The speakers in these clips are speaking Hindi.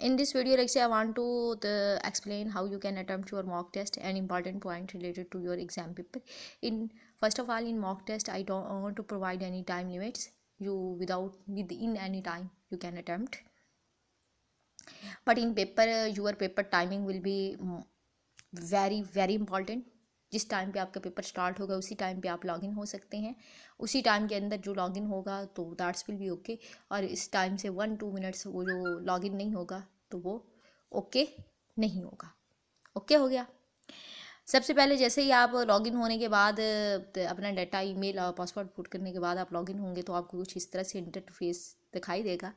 in this video lecture i want to the, explain how you can attempt your mock test and important point related to your exam paper in first of all in mock test i don't I want to provide any time limits you without within any time you can attempt but in paper uh, your paper timing will be mm, very very important जिस टाइम पे आपका पेपर स्टार्ट होगा उसी टाइम पे आप लॉगिन हो सकते हैं उसी टाइम के अंदर जो लॉगिन होगा तो दैट्स विल भी ओके और इस टाइम से वन टू मिनट्स वो जो लॉगिन नहीं होगा तो वो ओके नहीं होगा ओके हो गया सबसे पहले जैसे ही आप लॉगिन होने के बाद अपना डाटा ईमेल और पासवर्ड पुट करने के बाद आप लॉगिन होंगे तो आपको कुछ इस तरह से इंटरफेस दिखाई देगा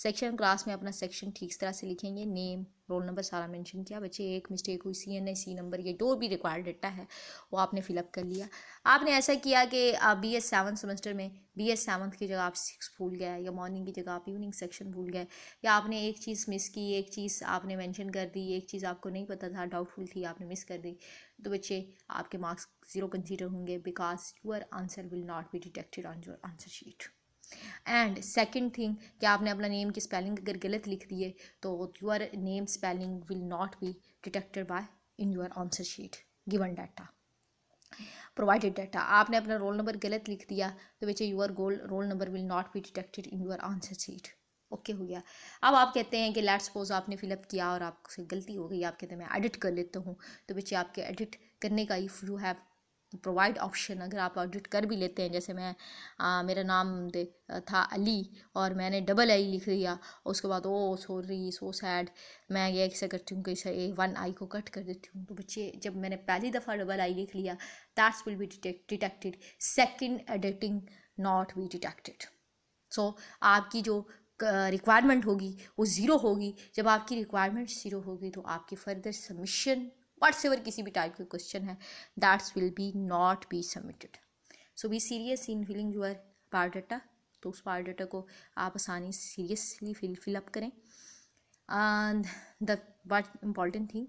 सेक्शन क्लास में अपना सेक्शन ठीक तरह से लिखेंगे नेम रोल नंबर सारा मेंशन किया बच्चे एक मिस्टेक हुई C N A C number ये जो भी रिक्वायर्ड डेटा है वो आपने फिलअप कर लिया आपने ऐसा किया कि आप बी एस सेवन सेमेस्टर में बी एस सेवन की जगह आप सिक्स भूल गए या मॉर्निंग की जगह आप इवनिंग सेक्शन भूल गए या आपने एक चीज़ मिस की एक चीज़ आपने मैंशन कर दी एक चीज़ आपको नहीं पता था डाउटफुल थी आपने मिस कर दी तो बच्चे आपके मार्क्स ज़ीरो कंसिडर होंगे because your answer will not be detected on your answer sheet and second thing कि आपने अपना नेम की स्पेलिंग अगर गलत लिख दिए तो your name spelling will not be detected by in your answer sheet given data provided data आपने अपना रोल नंबर गलत लिख दिया तो बेचे your goal roll number will not be detected in your answer sheet okay हो गया अब आप कहते हैं कि लेट सपोज आपने फिलअप किया और आपसे गलती हो गई आप कहते हैं मैं एडिट कर लेता हूँ तो बेचे आपके एडिट करने का इफ़ यू हैव प्रोवाइड तो ऑप्शन अगर आप ऑडिट कर भी लेते हैं जैसे मैं आ, मेरा नाम दे, था अली और मैंने डबल आई लिख दिया उसके बाद ओ सॉरी सो सैड मैं ये ऐसा करती हूँ कैसे ए वन आई को कट कर देती हूँ तो बच्चे जब मैंने पहली दफ़ा डबल आई लिख लिया that's will be detected second editing not be detected so आपकी जो रिक्वायरमेंट होगी वो ज़ीरो होगी जब आपकी रिक्वायरमेंट ज़ीरो होगी तो आपकी फर्दर सबमिशन एवर किसी भी टाइप के क्वेश्चन है that's will be not be submitted so be serious in filling your power data तो उस पावर डाटा को आप आसानी से सीरियसली फिल फिलअप करें and the but important thing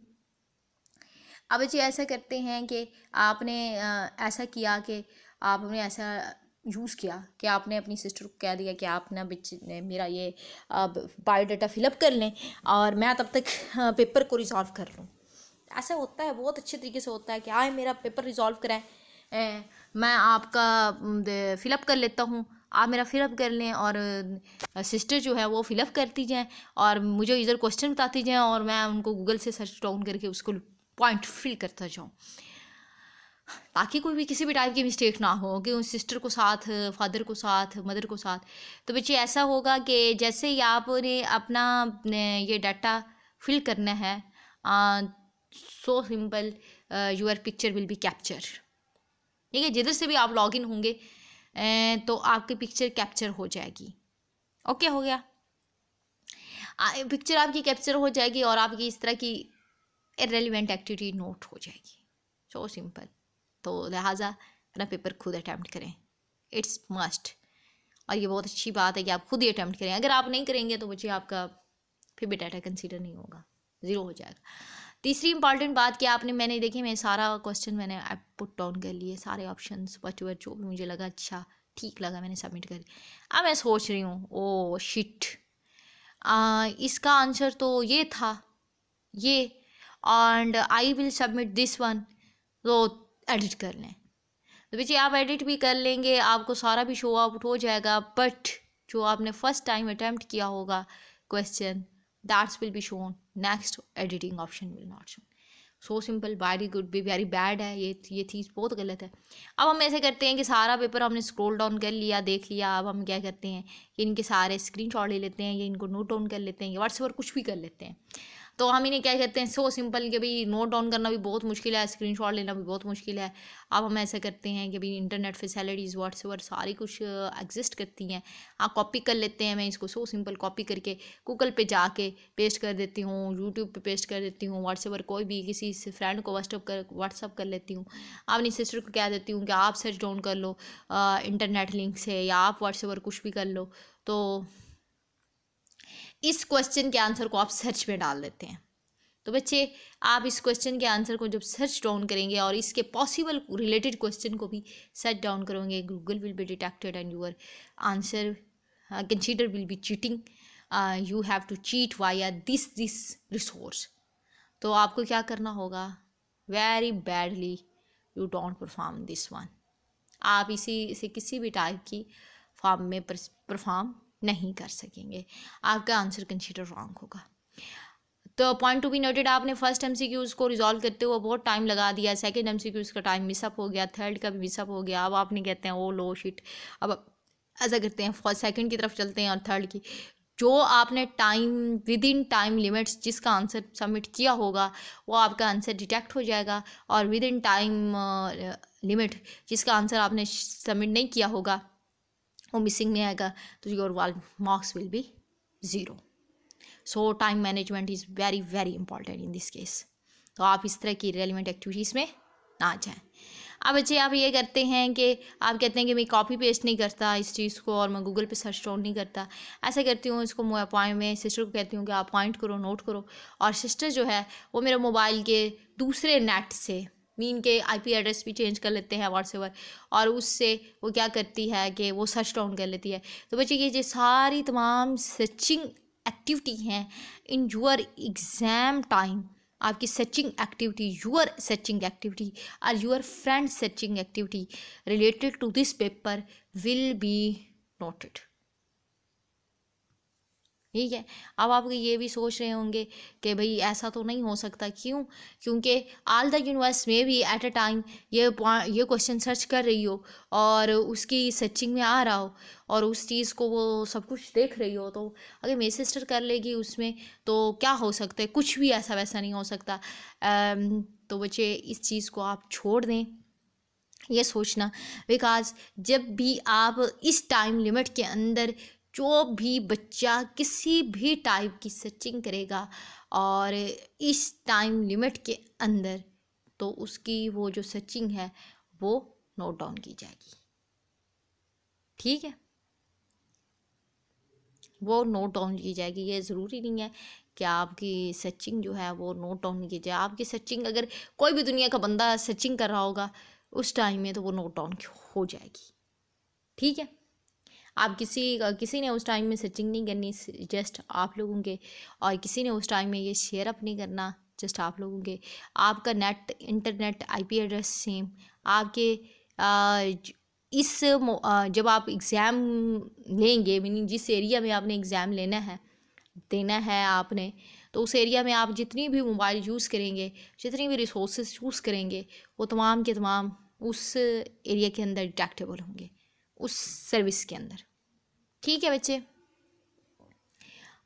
अब जी ऐसा करते हैं कि आपने ऐसा किया कि आपने ऐसा यूज़ किया कि आपने अपनी सिस्टर को कह दिया कि आप ना बच्चे मेरा ये बायोडाटा फिलअप कर लें और मैं तब तक पेपर को रिजॉल्व कर लूँ ऐसा होता है बहुत अच्छे तरीके से होता है कि आए मेरा पेपर रिजॉल्व कराएं मैं आपका फिलअप कर लेता हूँ आप मेरा फिलअप कर लें और सिस्टर जो है वो फिलअप करती जाएँ और मुझे इधर क्वेश्चन बताती जाएँ और मैं उनको गूगल से सर्च डाउन करके उसको पॉइंट फिल करता जाऊँ ताकि कोई भी किसी भी टाइप की मिस्टेक ना हो कि उस सिस्टर को साथ फादर को साथ मदर को साथ तो बच्चे ऐसा होगा कि जैसे ही आपने अपना ये डाटा फिल करना है so simple your picture will be capture ठीक है जिधर से भी आप लॉग इन होंगे तो आपकी पिक्चर कैप्चर हो जाएगी ओके हो गया पिक्चर आपकी कैप्चर हो जाएगी और आपकी इस तरह की रेलिवेंट एक्टिविटी नोट हो जाएगी सो सिंपल तो लिहाजा अपना पेपर खुद अटैम्प्ट करें इट्स मस्ट और ये बहुत अच्छी बात है कि आप खुद ही अटैम्प्ट करें अगर आप नहीं करेंगे तो मुझे आपका फिर भी डाटा कंसिडर नहीं होगा ज़ीरो हो जाएगा तीसरी इंपॉर्टेंट बात क्या आपने मैंने देखे मैं सारा क्वेश्चन मैंने पुट डाउन कर लिए सारे ऑप्शन बचुअर जो भी मुझे लगा अच्छा ठीक लगा मैंने सबमिट कर अब मैं सोच रही हूँ ओ oh, शिट इसका आंसर तो ये था ये and I will submit this one तो एडिट कर लें तो बेचिए आप एडिट भी कर लेंगे आपको सारा भी शो आउट हो जाएगा बट जो आपने फर्स्ट टाइम अटैम्प्ट किया होगा question that will be shown next editing option will not shown so simple very good भी वेरी बैड है ये ये चीज़ बहुत गलत है अब हम ऐसे करते हैं कि सारा पेपर हमने स्क्रॉल डाउन कर लिया देख लिया अब हम क्या करते हैं कि इनके सारे स्क्रीनशॉट ले लेते हैं या इनको नोट डाउन कर लेते हैं या व्हाट्सएप पर कुछ भी कर लेते हैं तो हम इन्हें क्या कहते हैं सो सिंपल कि भाई नोट डाउन करना भी बहुत मुश्किल है स्क्रीन शॉट लेना भी बहुत मुश्किल है अब हम ऐसा करते हैं कि भाई इंटरनेट फैसिलिटीज़ व्हाट्सएवर सारी कुछ एग्जिस्ट करती हैं आप कॉपी कर लेते हैं मैं इसको सो सिंपल कॉपी करके गूगल पे जाके पेस्ट कर देती हूँ यूट्यूब पे पेस्ट कर देती हूँ व्हाट्सएवर कोई भी किसी फ्रेंड को व्हाट्सअप कर व्हाट्सअप कर लेती हूँ अपनी सिस्टर को कह देती हूँ कि आप सर्च डाउन कर लो इंटरनेट लिंक से या आप व्हाट्सएवर कुछ भी कर लो तो इस क्वेश्चन के आंसर को आप सर्च में डाल देते हैं तो बच्चे आप इस क्वेश्चन के आंसर को जब सर्च डाउन करेंगे और इसके पॉसिबल रिलेटेड क्वेश्चन को भी सर्च डाउन करोगे Google will be detected and your answer consider will be cheating you have to cheat why are this this resource तो आपको क्या करना होगा very badly you don't perform this one आप इसी इसे किसी भी टाइप की फॉर्म में परफॉर्म नहीं कर सकेंगे आपका आंसर कंसीडर रॉन्ग होगा तो पॉइंट टू बी नोटेड आपने फर्स्ट एम सी क्यूज़ को रिजॉल्व करते हुए बहुत टाइम लगा दिया सेकेंड एम सी क्यूज़ का टाइम मिसअप हो गया थर्ड का भी मिसअप हो गया अब आपने कहते हैं ओ लो शिट अब ऐसा करते हैं सेकेंड की तरफ चलते हैं और थर्ड की जो आपने time within time limits जिसका आंसर सबमिट किया होगा वो आपका आंसर डिटेक्ट हो जाएगा और विद इन टाइम लिमिट जिसका आंसर आपने सबमिट नहीं किया होगा वो मिसिंग में आएगा तो your marks will be zero so time management is very very important in this case तो आप इस तरह की रेलिवेंट एक्टिविटीज़ में ना जाएँ अब बच्चे आप ये करते हैं कि आप कहते हैं कि मैं कॉपी पेस्ट नहीं करता इस चीज़ को और मैं गूगल पे सर्च डाउन नहीं करता ऐसा करती हूँ इसको मैं अपॉइंट में सिस्टर को कहती हूँ कि आप अपॉइंट करो नोट करो और सिस्टर जो है वो मेरे मोबाइल के दूसरे नेट से मीन के आईपी एड्रेस भी चेंज कर लेते हैं व्हाट्सएवर और उससे वो क्या करती है कि वो सर्च डाउन कर लेती है तो बच्चे ये जो सारी तमाम सर्चिंग एक्टिविटी हैं इन योर एग्ज़ाम टाइम आपकी searching activity your searching activity और your friend searching activity related to this paper will be noted ठीक है अब आप ये भी सोच रहे होंगे कि भाई ऐसा तो नहीं हो सकता क्यों क्योंकि आल द यूनिवर्स में भी एट अ टाइम ये ये क्वेश्चन सर्च कर रही हो और उसकी सर्चिंग में आ रहा हो और उस चीज़ को वो सब कुछ देख रही हो तो अगर मेरी सिस्टर कर लेगी उसमें तो क्या हो सकता है कुछ भी ऐसा वैसा नहीं हो सकता तो बच्चे इस चीज़ को आप छोड़ दें ये सोचना बिकॉज जब भी आप इस टाइम लिमिट के अंदर जो भी बच्चा किसी भी टाइप की सर्चिंग करेगा और इस टाइम लिमिट के अंदर तो उसकी वो जो सर्चिंग है वो नोट डाउन की जाएगी ठीक है वो नोट डाउन की जाएगी ये ज़रूरी नहीं है कि आपकी सर्चिंग जो है वो नोट डाउन की जाए आपकी सर्चिंग अगर कोई भी दुनिया का बंदा सर्चिंग कर रहा होगा उस टाइम में तो वो नोट डाउन हो जाएगी ठीक है आप किसी किसी ने उस टाइम में सर्चिंग नहीं करनी जस्ट आप लोगों के और किसी ने उस टाइम में ये शेयर अप नहीं करना जस्ट आप लोगों के आपका net internet IP address same आपके इस जब आप एग्ज़ाम लेंगे मीनिंग जिस एरिया में आपने एग्ज़ाम लेना है देना है आपने तो उस एरिया में आप जितनी भी मोबाइल यूज़ करेंगे जितनी भी रिसोर्सेज यूज़ करेंगे वो तमाम के तमाम उस एरिया के अंदर डिटेक्टेबल होंगे उस सर्विस के अंदर ठीक है बच्चे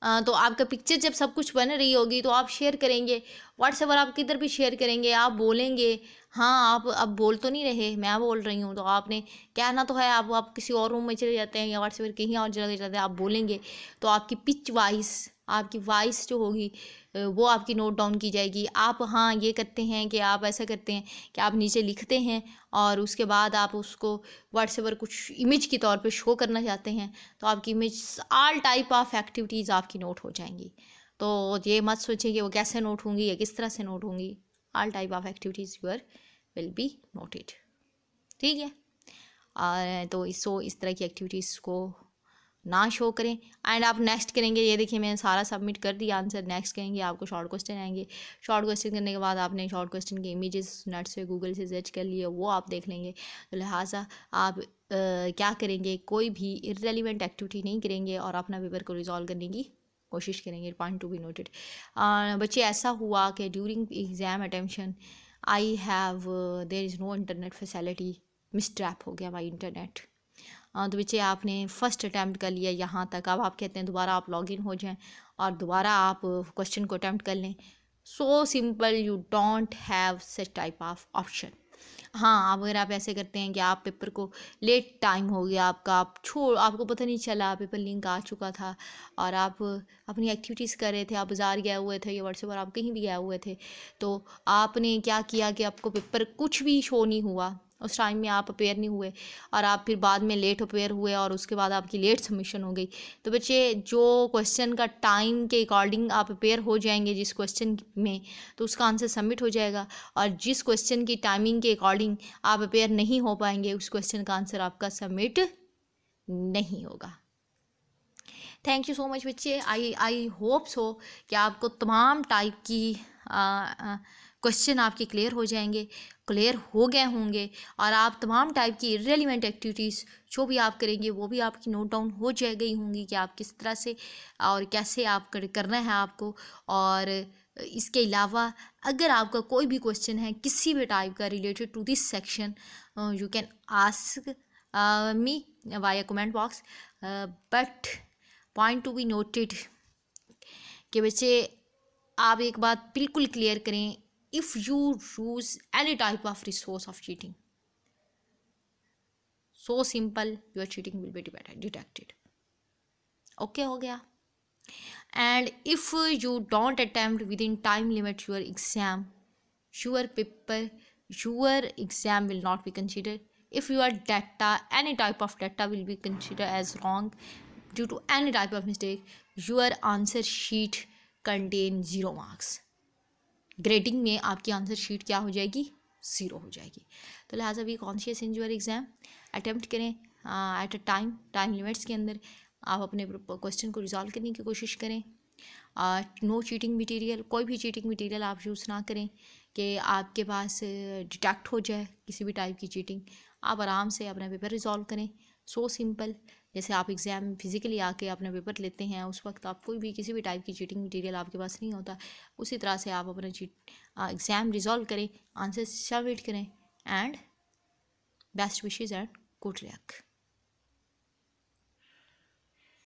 हाँ, तो आपका पिक्चर जब सब कुछ बन रही होगी तो आप शेयर करेंगे व्हाट्सएप पर आप किधर भी शेयर करेंगे आप बोलेंगे हाँ आप अब बोल तो नहीं रहे मैं बोल रही हूँ तो आपने कहना तो है आप आप किसी और रूम में चले जाते हैं या पर कहीं और जगह जाते हैं आप बोलेंगे तो आपकी पिच वाइज आपकी वॉइस जो होगी वो आपकी नोट डाउन की जाएगी आप हाँ ये करते हैं कि आप ऐसा करते हैं कि आप नीचे लिखते हैं और उसके बाद आप उसको व्हाट्सएप पर कुछ इमेज के तौर पे शो करना चाहते हैं तो आपकी image all type of activities आपकी नोट हो जाएंगी तो ये मत सोचें कि वो कैसे नोट होंगी या किस तरह से नोट होंगी all type of activities your will be noted ठीक है तो इस इस तरह की एक्टिविटीज़ को ना शो करें एंड आप नेक्स्ट करेंगे ये देखिए मैंने सारा सबमिट कर दिया आंसर नेक्स्ट करेंगे आपको शॉर्ट क्वेश्चन आएंगे शॉर्ट क्वेश्चन करने के बाद आपने शॉर्ट क्वेश्चन के इमेजेस नेट से गूगल से सर्च कर लिए वो आप देख लेंगे तो लिहाजा आप आ, क्या करेंगे कोई भी इरेलीवेंट एक्टिविटी नहीं करेंगे और अपना पेपर को रिजॉल्व करने की कोशिश करेंगे पॉइंट टू बी नोटेड बच्चे ऐसा हुआ कि during exam attention I have there is no internet facility मिसट्रैप हो गया माई इंटरनेट तो बच्चे आपने फ़र्स्ट अटैम्प्ट कर लिया यहाँ तक अब आप कहते हैं दोबारा आप लॉग इन हो जाएं और दोबारा आप क्वेश्चन को अटैम्प्ट कर लें so simple you don't have such type of option हाँ अगर आप ऐसे करते हैं कि आप पेपर को लेट टाइम हो गया आपका आप छोड़ आपको पता नहीं चला पेपर लिंक आ चुका था और आप अपनी एक्टिविटीज़ कर रहे थे आप बाज़ार गए हुए थे या व्हाट्सएप पर आप कहीं भी गए हुए थे तो आपने क्या किया कि आपको पेपर कुछ भी शो नहीं हुआ उस टाइम में आप अपेयर नहीं हुए और आप फिर बाद में लेट अपेयर हुए और उसके बाद आपकी लेट सबमिशन हो गई तो बच्चे जो क्वेश्चन का टाइम के अकॉर्डिंग आप अपेयर हो जाएंगे जिस क्वेश्चन में तो उसका आंसर सबमिट हो जाएगा और जिस क्वेश्चन की टाइमिंग के अकॉर्डिंग आप अपेयर नहीं हो पाएंगे उस क्वेश्चन का आंसर आपका सबमिट नहीं होगा थैंक यू सो मच बच्चे आई आई होप सो कि आपको तमाम टाइप की आ, आ, क्वेश्चन आपके क्लियर हो जाएंगे क्लियर हो गए होंगे और आप तमाम टाइप की रेलिवेंट एक्टिविटीज़ जो भी आप करेंगे वो भी आपकी नोट डाउन हो जा गई होंगी कि आप किस तरह से और कैसे आप कर, करना है आपको और इसके अलावा अगर आपका कोई भी क्वेश्चन है किसी भी टाइप का related to this section you can ask me a comment box but point to be noted कि बच्चे आप एक बात बिल्कुल क्लियर करें if you use any type of resource of cheating so simple your cheating will be detected okay ho gaya and if you don't attempt within time limit your exam your paper your exam will not be considered if your data any type of data will be considered as wrong due to any type of mistake your answer sheet contains zero marks grading में आपकी आंसर शीट क्या हो जाएगी ज़ीरो हो जाएगी तो लिहाजा भी conscious in your exam attempt करें at a time time limits के अंदर आप अपने क्वेश्चन को रिजॉल्व करने की कोशिश करें नो चीटिंग मटेरियल कोई भी चीटिंग मटेरियल आप यूज़ ना करें कि आपके पास डिटेक्ट हो जाए किसी भी टाइप की चीटिंग आप आराम से अपना पेपर रिजॉल्व करें सो सिंपल जैसे आप एग्ज़ाम फिज़िकली आके अपना पेपर लेते हैं उस वक्त आप कोई भी किसी भी टाइप की चीटिंग मटेरियल आपके पास नहीं होता उसी तरह से आप अपना चीट एग्ज़ाम रिजॉल्व करें आंसर सबमिट करें and best wishes and good luck